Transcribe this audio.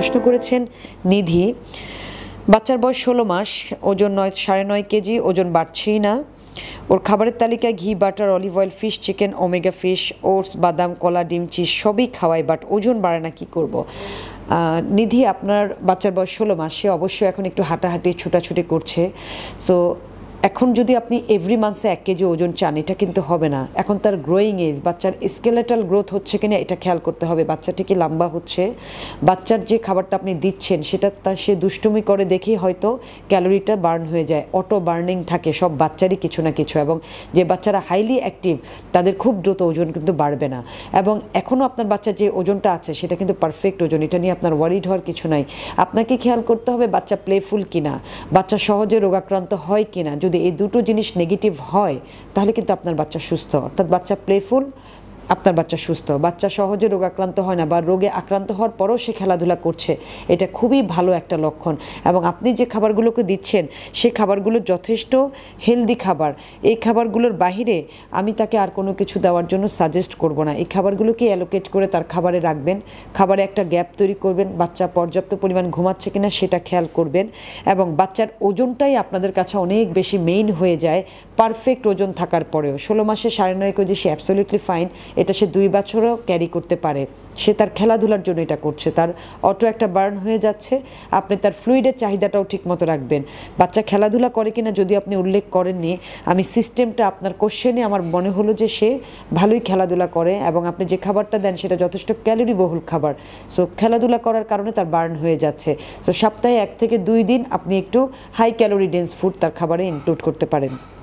প্রশ্ন করেছেন নিধি বাচ্চার বয়স ষোলো মাস ওজন নয় সাড়ে নয় কেজি ওজন বাড়ছেই না ওর খাবারের তালিকায় ঘি butter olive oil fish chicken omega fish oats বাদাম কলা ডিম চিজ সবই খাওয়াই বাট ওজন বাড়ে না কী করবো নিধি আপনার বাচ্চার বয়স ষোলো মাসে অবশ্যই এখন একটু হাঁটাহাঁটি ছোটাছুটি করছে সো এখন যদি আপনি এভরি মান্থে এক কেজি ওজন চান এটা কিন্তু হবে না এখন তার গ্রোয়িং এজ বাচ্চার স্কেলেটাল গ্রোথ হচ্ছে কি না এটা খেয়াল করতে হবে বাচ্চাটি কি লম্বা হচ্ছে বাচ্চার যে খাবারটা আপনি দিচ্ছেন সেটা তা সে দুষ্টুমি করে দেখি হয়তো ক্যালোরিটা বার্ন হয়ে যায় অটো বার্নিং থাকে সব বাচ্চারই কিছু না কিছু এবং যে বাচ্চারা হাইলি অ্যাক্টিভ তাদের খুব দ্রুত ওজন কিন্তু বাড়বে না এবং এখনও আপনার বাচ্চার যে ওজনটা আছে সেটা কিন্তু পারফেক্ট ওজন এটা নিয়ে আপনার ওয়ারিড হওয়ার কিছু নাই আপনাকে খেয়াল করতে হবে বাচ্চা প্লেফুল কিনা বাচ্চা সহজে রোগাক্রান্ত হয় কিনা যদি এই দুটো জিনিস নেগেটিভ হয় তাহলে কিন্তু আপনার বাচ্চা সুস্থ অর্থাৎ বাচ্চা প্লেফুল আপনার বাচ্চা সুস্থ বাচ্চা সহজে রোগাক্রান্ত হয় না বা রোগে আক্রান্ত হওয়ার পরও সে খেলাধুলা করছে এটা খুবই ভালো একটা লক্ষণ এবং আপনি যে খাবারগুলোকে দিচ্ছেন সে খাবারগুলো যথেষ্ট হেলদি খাবার এই খাবারগুলোর বাহিরে আমি তাকে আর কোনো কিছু দেওয়ার জন্য সাজেস্ট করব না এই খাবারগুলোকে অ্যালোকেট করে তার খাবারে রাখবেন খাবারে একটা গ্যাপ তৈরি করবেন বাচ্চা পর্যাপ্ত পরিমাণ ঘুমাচ্ছে কিনা সেটা খেয়াল করবেন এবং বাচ্চার ওজনটাই আপনাদের কাছে অনেক বেশি মেইন হয়ে যায় পারফেক্ট ওজন থাকার পরেও ষোলো মাসে সাড়ে নয় কেজি সে অ্যাবসলিউটলি ফাইন এটা সে দুই বছরও ক্যারি করতে পারে সে তার খেলাধুলার জন্য এটা করছে তার অটো একটা বার্ন হয়ে যাচ্ছে আপনি তার ফ্লুইডের চাহিদাটাও ঠিকমতো রাখবেন বাচ্চা খেলাধুলা করে কিনা যদি আপনি উল্লেখ করেননি আমি সিস্টেমটা আপনার কোশ্চেনে আমার মনে হলো যে সে ভালোই খেলাধুলা করে এবং আপনি যে খাবারটা দেন সেটা যথেষ্ট ক্যালোরি বহুল খাবার সো খেলাধুলা করার কারণে তার বার্ন হয়ে যাচ্ছে সো সপ্তাহে এক থেকে দুই দিন আপনি একটু হাই ক্যালোরি ডেন্স ফুড তার খাবারে ইনক্লুড করতে পারেন